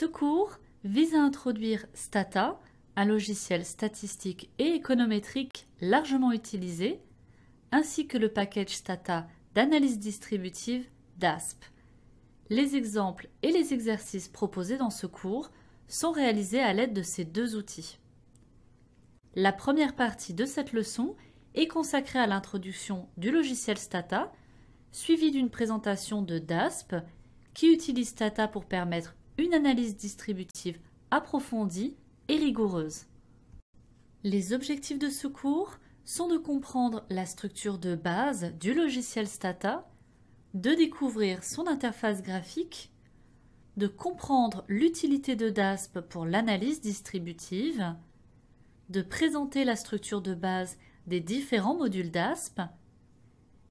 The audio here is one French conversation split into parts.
Ce cours vise à introduire Stata, un logiciel statistique et économétrique largement utilisé, ainsi que le package Stata d'analyse distributive DASP. Les exemples et les exercices proposés dans ce cours sont réalisés à l'aide de ces deux outils. La première partie de cette leçon est consacrée à l'introduction du logiciel Stata, suivi d'une présentation de DASP qui utilise Stata pour permettre une analyse distributive approfondie et rigoureuse. Les objectifs de ce cours sont de comprendre la structure de base du logiciel Stata, de découvrir son interface graphique, de comprendre l'utilité de DASP pour l'analyse distributive, de présenter la structure de base des différents modules DASP,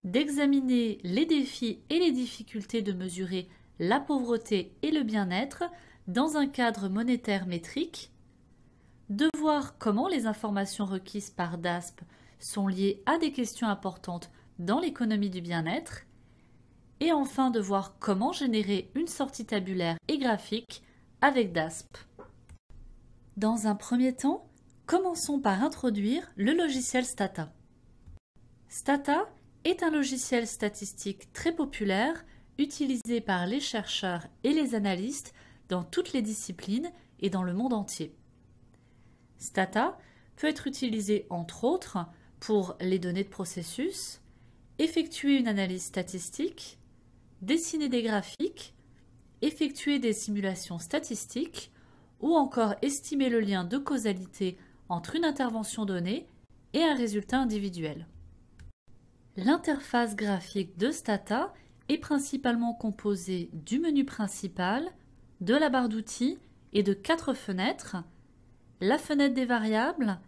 d'examiner les défis et les difficultés de mesurer la pauvreté et le bien-être dans un cadre monétaire métrique, de voir comment les informations requises par DASP sont liées à des questions importantes dans l'économie du bien-être, et enfin de voir comment générer une sortie tabulaire et graphique avec DASP. Dans un premier temps, commençons par introduire le logiciel Stata. Stata est un logiciel statistique très populaire utilisé par les chercheurs et les analystes dans toutes les disciplines et dans le monde entier. Stata peut être utilisé entre autres pour les données de processus, effectuer une analyse statistique, dessiner des graphiques, effectuer des simulations statistiques ou encore estimer le lien de causalité entre une intervention donnée et un résultat individuel. L'interface graphique de Stata est principalement composé du menu principal, de la barre d'outils et de quatre fenêtres, la fenêtre des variables,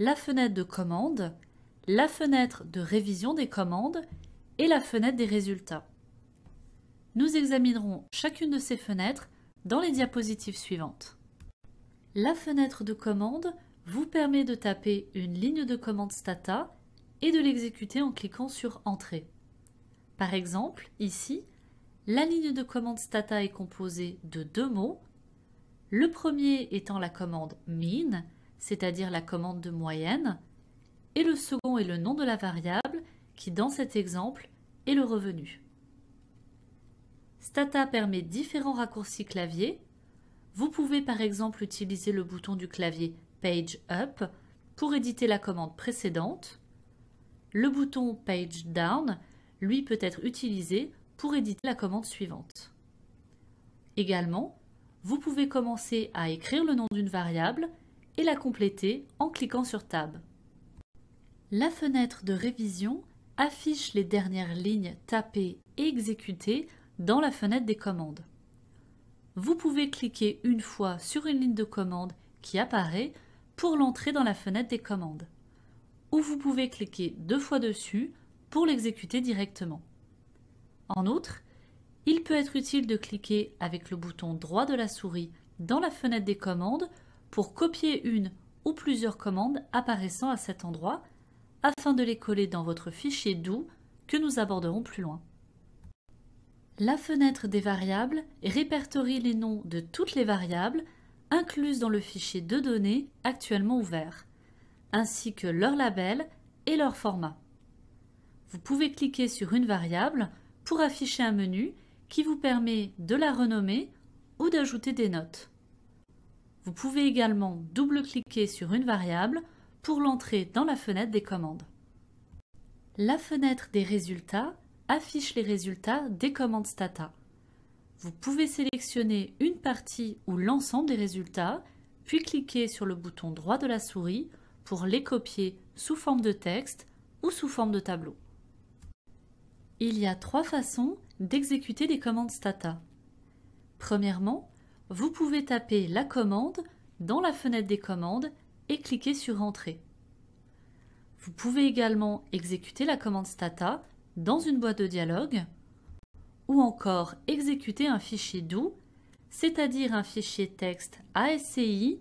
la fenêtre de commande, la fenêtre de révision des commandes et la fenêtre des résultats. Nous examinerons chacune de ces fenêtres dans les diapositives suivantes. La fenêtre de commande vous permet de taper une ligne de commande Stata et de l'exécuter en cliquant sur Entrée. Par exemple, ici, la ligne de commande stata est composée de deux mots, le premier étant la commande mean, c'est-à-dire la commande de moyenne, et le second est le nom de la variable qui, dans cet exemple, est le revenu. Stata permet différents raccourcis clavier. Vous pouvez par exemple utiliser le bouton du clavier Page Up pour éditer la commande précédente, le bouton Page Down lui peut être utilisé pour éditer la commande suivante. Également, vous pouvez commencer à écrire le nom d'une variable et la compléter en cliquant sur Tab. La fenêtre de révision affiche les dernières lignes tapées et exécutées dans la fenêtre des commandes. Vous pouvez cliquer une fois sur une ligne de commande qui apparaît pour l'entrer dans la fenêtre des commandes. Ou vous pouvez cliquer deux fois dessus pour l'exécuter directement. En outre, il peut être utile de cliquer avec le bouton droit de la souris dans la fenêtre des commandes pour copier une ou plusieurs commandes apparaissant à cet endroit afin de les coller dans votre fichier doux que nous aborderons plus loin. La fenêtre des variables répertorie les noms de toutes les variables incluses dans le fichier de données actuellement ouvert, ainsi que leur label et leur format vous pouvez cliquer sur une variable pour afficher un menu qui vous permet de la renommer ou d'ajouter des notes. Vous pouvez également double-cliquer sur une variable pour l'entrer dans la fenêtre des commandes. La fenêtre des résultats affiche les résultats des commandes Stata. Vous pouvez sélectionner une partie ou l'ensemble des résultats, puis cliquer sur le bouton droit de la souris pour les copier sous forme de texte ou sous forme de tableau. Il y a trois façons d'exécuter des commandes Stata. Premièrement, vous pouvez taper la commande dans la fenêtre des commandes et cliquer sur Entrée. Vous pouvez également exécuter la commande Stata dans une boîte de dialogue ou encore exécuter un fichier doux, c'est-à-dire un fichier texte ASCI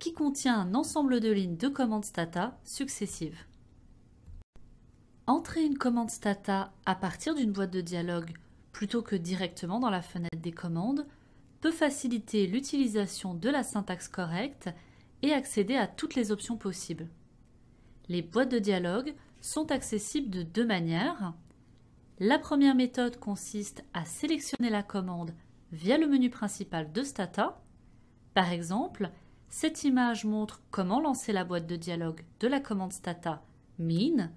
qui contient un ensemble de lignes de commandes Stata successives. Entrer une commande Stata à partir d'une boîte de dialogue plutôt que directement dans la fenêtre des commandes peut faciliter l'utilisation de la syntaxe correcte et accéder à toutes les options possibles. Les boîtes de dialogue sont accessibles de deux manières. La première méthode consiste à sélectionner la commande via le menu principal de Stata. Par exemple, cette image montre comment lancer la boîte de dialogue de la commande Stata mine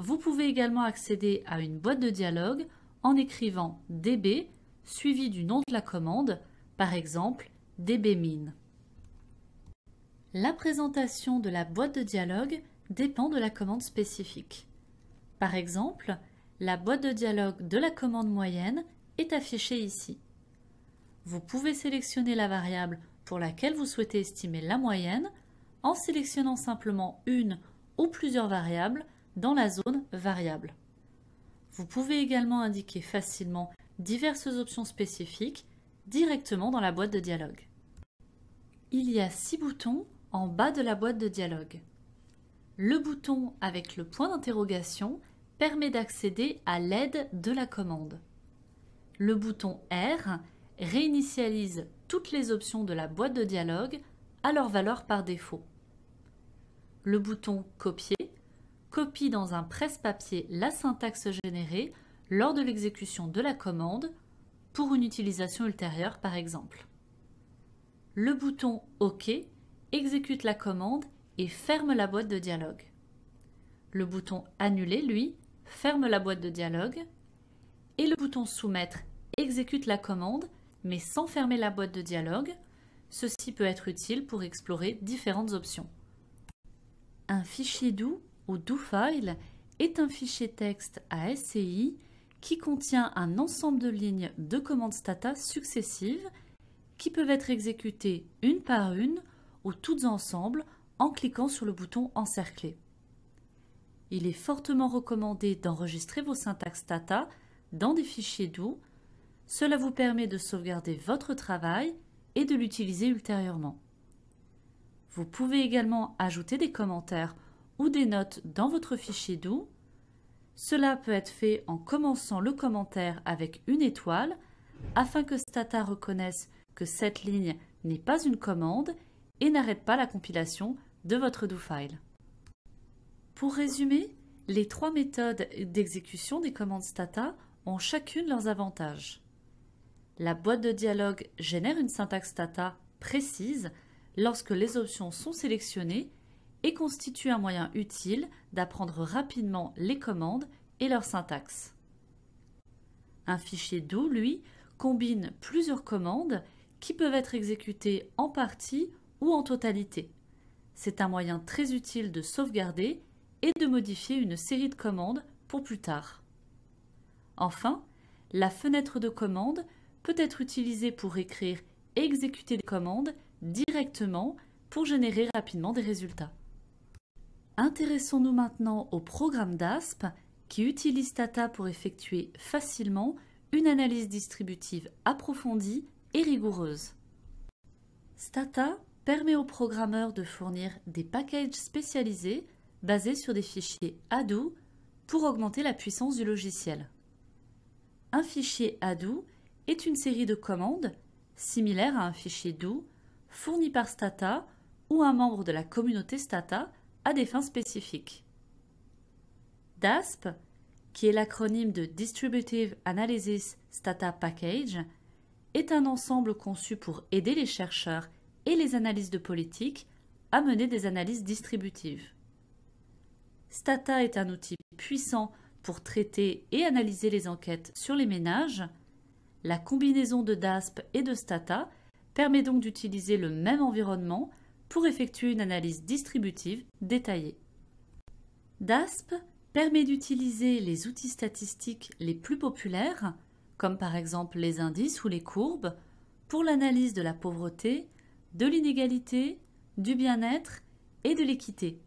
vous pouvez également accéder à une boîte de dialogue en écrivant DB suivi du nom de la commande, par exemple dbmin. La présentation de la boîte de dialogue dépend de la commande spécifique. Par exemple, la boîte de dialogue de la commande moyenne est affichée ici. Vous pouvez sélectionner la variable pour laquelle vous souhaitez estimer la moyenne en sélectionnant simplement une ou plusieurs variables dans la zone variable. Vous pouvez également indiquer facilement diverses options spécifiques directement dans la boîte de dialogue. Il y a six boutons en bas de la boîte de dialogue. Le bouton avec le point d'interrogation permet d'accéder à l'aide de la commande. Le bouton R réinitialise toutes les options de la boîte de dialogue à leur valeur par défaut. Le bouton Copier copie dans un presse-papier la syntaxe générée lors de l'exécution de la commande pour une utilisation ultérieure par exemple. Le bouton OK exécute la commande et ferme la boîte de dialogue. Le bouton Annuler, lui, ferme la boîte de dialogue. Et le bouton Soumettre exécute la commande, mais sans fermer la boîte de dialogue. Ceci peut être utile pour explorer différentes options. Un fichier doux ou do-file est un fichier texte à SCI qui contient un ensemble de lignes de commandes stata successives qui peuvent être exécutées une par une ou toutes ensemble en cliquant sur le bouton encerclé. Il est fortement recommandé d'enregistrer vos syntaxes Stata dans des fichiers Do. Cela vous permet de sauvegarder votre travail et de l'utiliser ultérieurement. Vous pouvez également ajouter des commentaires ou des notes dans votre fichier .do, Cela peut être fait en commençant le commentaire avec une étoile afin que Stata reconnaisse que cette ligne n'est pas une commande et n'arrête pas la compilation de votre do file. Pour résumer, les trois méthodes d'exécution des commandes Stata ont chacune leurs avantages. La boîte de dialogue génère une syntaxe Stata précise lorsque les options sont sélectionnées et constitue un moyen utile d'apprendre rapidement les commandes et leur syntaxe. Un fichier do, lui, combine plusieurs commandes qui peuvent être exécutées en partie ou en totalité. C'est un moyen très utile de sauvegarder et de modifier une série de commandes pour plus tard. Enfin, la fenêtre de commande peut être utilisée pour écrire et exécuter des commandes directement pour générer rapidement des résultats. Intéressons-nous maintenant au programme DASP qui utilise Stata pour effectuer facilement une analyse distributive approfondie et rigoureuse. Stata permet aux programmeurs de fournir des packages spécialisés basés sur des fichiers ADO pour augmenter la puissance du logiciel. Un fichier ADO est une série de commandes similaire à un fichier Do fourni par Stata ou un membre de la communauté Stata des fins spécifiques. DASP, qui est l'acronyme de Distributive Analysis Stata Package, est un ensemble conçu pour aider les chercheurs et les analystes de politique à mener des analyses distributives. Stata est un outil puissant pour traiter et analyser les enquêtes sur les ménages. La combinaison de DASP et de Stata permet donc d'utiliser le même environnement pour effectuer une analyse distributive détaillée. DASP permet d'utiliser les outils statistiques les plus populaires, comme par exemple les indices ou les courbes, pour l'analyse de la pauvreté, de l'inégalité, du bien-être et de l'équité.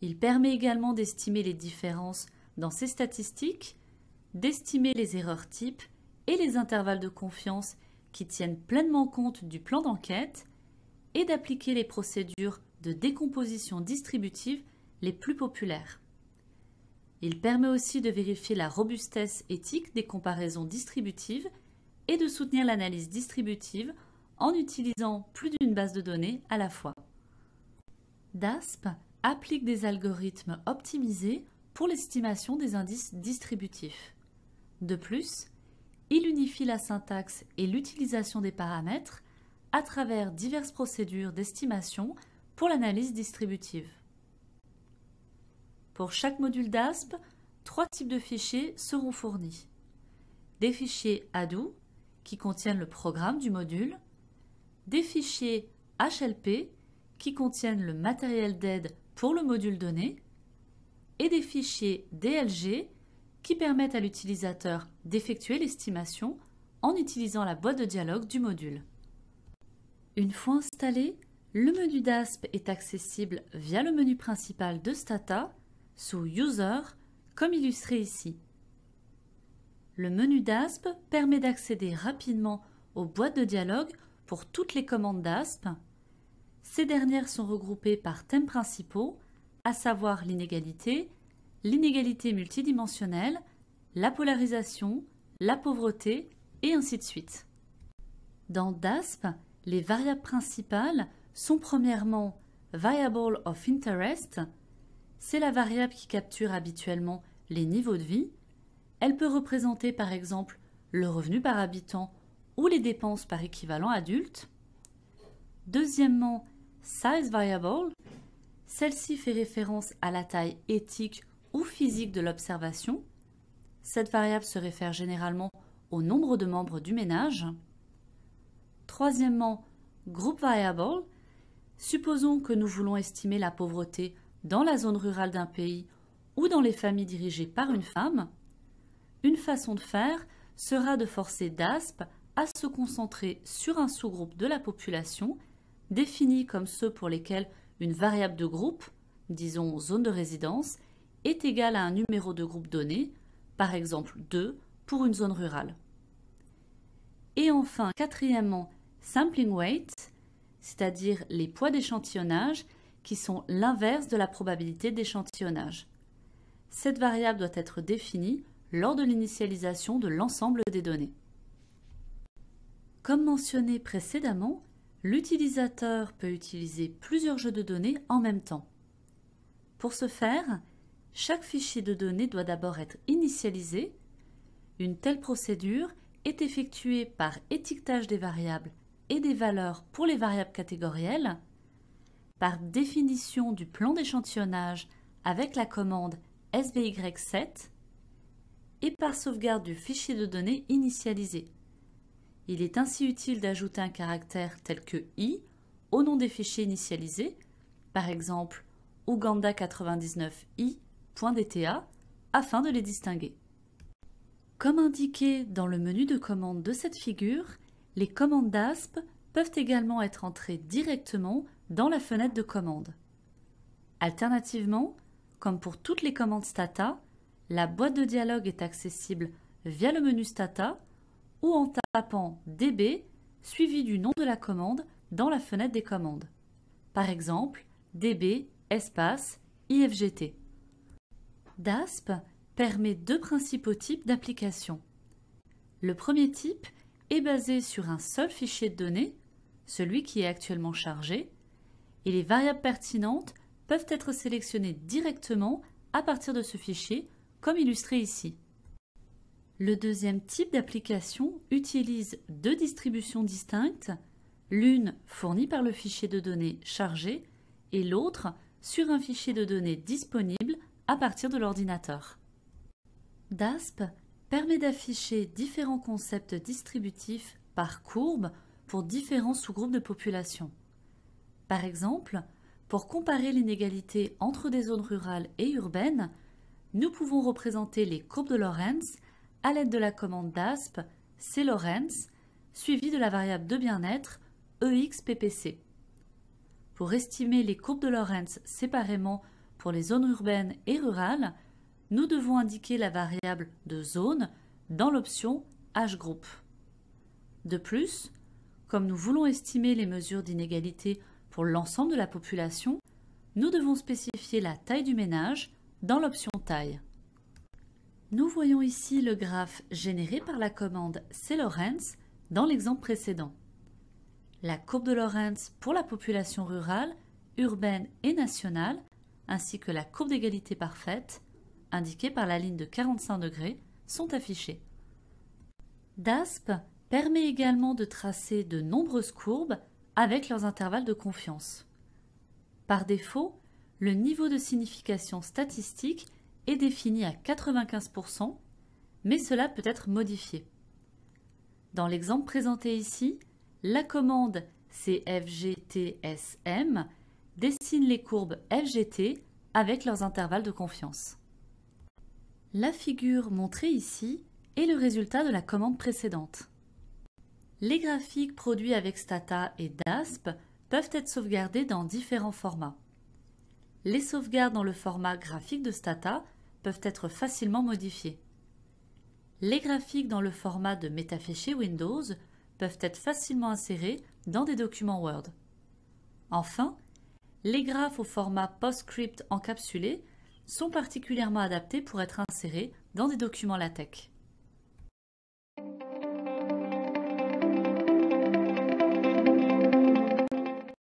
Il permet également d'estimer les différences dans ces statistiques, d'estimer les erreurs types et les intervalles de confiance qui tiennent pleinement compte du plan d'enquête et d'appliquer les procédures de décomposition distributive les plus populaires. Il permet aussi de vérifier la robustesse éthique des comparaisons distributives et de soutenir l'analyse distributive en utilisant plus d'une base de données à la fois. DASP applique des algorithmes optimisés pour l'estimation des indices distributifs. De plus, il unifie la syntaxe et l'utilisation des paramètres à travers diverses procédures d'estimation pour l'analyse distributive. Pour chaque module DASP, trois types de fichiers seront fournis. Des fichiers ADU qui contiennent le programme du module, des fichiers HLP, qui contiennent le matériel d'aide pour le module donné, et des fichiers DLG, qui permettent à l'utilisateur d'effectuer l'estimation en utilisant la boîte de dialogue du module. Une fois installé, le menu d'ASP est accessible via le menu principal de Stata sous User, comme illustré ici. Le menu d'ASP permet d'accéder rapidement aux boîtes de dialogue pour toutes les commandes d'ASP. Ces dernières sont regroupées par thèmes principaux, à savoir l'inégalité, l'inégalité multidimensionnelle, la polarisation, la pauvreté, et ainsi de suite. Dans DASP, les variables principales sont premièrement variable of interest, c'est la variable qui capture habituellement les niveaux de vie. Elle peut représenter par exemple le revenu par habitant ou les dépenses par équivalent adulte. Deuxièmement, size variable. Celle-ci fait référence à la taille éthique ou physique de l'observation. Cette variable se réfère généralement au nombre de membres du ménage. Troisièmement, groupe variable. Supposons que nous voulons estimer la pauvreté dans la zone rurale d'un pays ou dans les familles dirigées par une femme. Une façon de faire sera de forcer DASP à se concentrer sur un sous-groupe de la population défini comme ceux pour lesquels une variable de groupe, disons zone de résidence, est égale à un numéro de groupe donné, par exemple 2 pour une zone rurale. Et enfin, quatrièmement, sampling weight, c'est-à-dire les poids d'échantillonnage qui sont l'inverse de la probabilité d'échantillonnage. Cette variable doit être définie lors de l'initialisation de l'ensemble des données. Comme mentionné précédemment, l'utilisateur peut utiliser plusieurs jeux de données en même temps. Pour ce faire, chaque fichier de données doit d'abord être initialisé. Une telle procédure est effectuée par étiquetage des variables et des valeurs pour les variables catégorielles, par définition du plan d'échantillonnage avec la commande SVY7 et par sauvegarde du fichier de données initialisé. Il est ainsi utile d'ajouter un caractère tel que i au nom des fichiers initialisés, par exemple Uganda99i.dta, afin de les distinguer. Comme indiqué dans le menu de commande de cette figure, les commandes d'ASP peuvent également être entrées directement dans la fenêtre de commande. Alternativement, comme pour toutes les commandes Stata, la boîte de dialogue est accessible via le menu Stata ou en tapant DB suivi du nom de la commande dans la fenêtre des commandes. Par exemple, DB espace IFGT. DASP permet deux principaux types d'applications. Le premier type est basé sur un seul fichier de données, celui qui est actuellement chargé, et les variables pertinentes peuvent être sélectionnées directement à partir de ce fichier, comme illustré ici. Le deuxième type d'application utilise deux distributions distinctes, l'une fournie par le fichier de données chargé et l'autre sur un fichier de données disponible à partir de l'ordinateur permet d'afficher différents concepts distributifs par courbe pour différents sous-groupes de population. Par exemple, pour comparer l'inégalité entre des zones rurales et urbaines, nous pouvons représenter les courbes de Lorenz à l'aide de la commande DASP C lorenz suivie de la variable de bien-être EXPPC. Pour estimer les courbes de Lorenz séparément pour les zones urbaines et rurales, nous devons indiquer la variable de zone dans l'option hgroup. groupe ». De plus, comme nous voulons estimer les mesures d'inégalité pour l'ensemble de la population, nous devons spécifier la taille du ménage dans l'option taille. Nous voyons ici le graphe généré par la commande c Lorenz » dans l'exemple précédent. La courbe de Lorenz pour la population rurale, urbaine et nationale, ainsi que la courbe d'égalité parfaite, indiquées par la ligne de 45 degrés, sont affichées. DASP permet également de tracer de nombreuses courbes avec leurs intervalles de confiance. Par défaut, le niveau de signification statistique est défini à 95%, mais cela peut être modifié. Dans l'exemple présenté ici, la commande CFGTSM dessine les courbes FGT avec leurs intervalles de confiance. La figure montrée ici est le résultat de la commande précédente. Les graphiques produits avec Stata et DASP peuvent être sauvegardés dans différents formats. Les sauvegardes dans le format graphique de Stata peuvent être facilement modifiées. Les graphiques dans le format de métafichier Windows peuvent être facilement insérés dans des documents Word. Enfin, les graphes au format PostScript encapsulé sont particulièrement adaptés pour être insérés dans des documents LaTeX.